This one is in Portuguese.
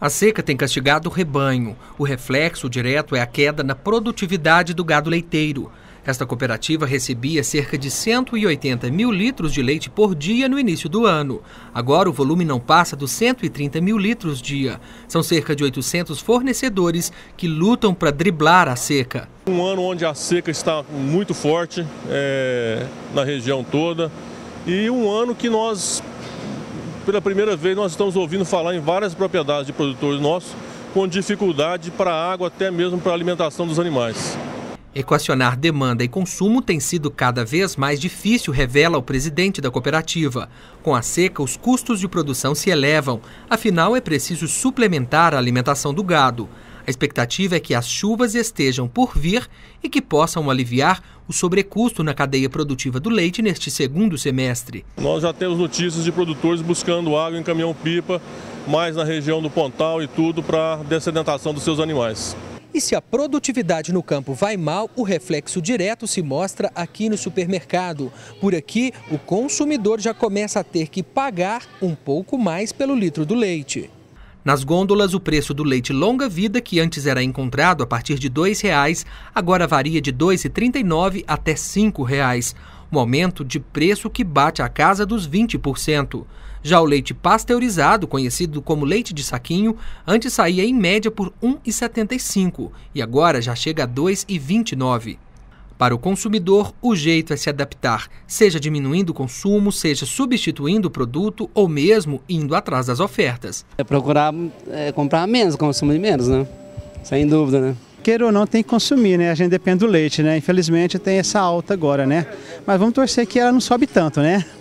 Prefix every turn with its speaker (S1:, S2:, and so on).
S1: A seca tem castigado o rebanho. O reflexo direto é a queda na produtividade do gado leiteiro. Esta cooperativa recebia cerca de 180 mil litros de leite por dia no início do ano. Agora o volume não passa dos 130 mil litros dia. São cerca de 800 fornecedores que lutam para driblar a seca.
S2: Um ano onde a seca está muito forte é, na região toda e um ano que nós pela primeira vez nós estamos ouvindo falar em várias propriedades de produtores nossos com dificuldade para a água, até mesmo para a alimentação dos animais.
S1: Equacionar demanda e consumo tem sido cada vez mais difícil, revela o presidente da cooperativa. Com a seca, os custos de produção se elevam, afinal é preciso suplementar a alimentação do gado. A expectativa é que as chuvas estejam por vir e que possam aliviar o sobrecusto na cadeia produtiva do leite neste segundo semestre.
S2: Nós já temos notícias de produtores buscando água em caminhão-pipa, mais na região do Pontal e tudo, para dessedentação dos seus animais. E se a produtividade no campo vai
S1: mal, o reflexo direto se mostra aqui no supermercado. Por aqui, o consumidor já começa a ter que pagar um pouco mais pelo litro do leite. Nas gôndolas, o preço do leite longa-vida, que antes era encontrado a partir de R$ 2,00, agora varia de R$ 2,39 até R$ 5,00. Um aumento de preço que bate a casa dos 20%. Já o leite pasteurizado, conhecido como leite de saquinho, antes saía em média por R$ 1,75 e agora já chega a R$ 2,29. Para o consumidor, o jeito é se adaptar, seja diminuindo o consumo, seja substituindo o produto ou mesmo indo atrás das ofertas. É procurar é, comprar menos, consumir menos, né? Sem dúvida, né? Queira ou não, tem que consumir, né? A gente depende
S2: do leite, né? Infelizmente tem essa alta agora, né? Mas vamos torcer que ela não sobe tanto, né?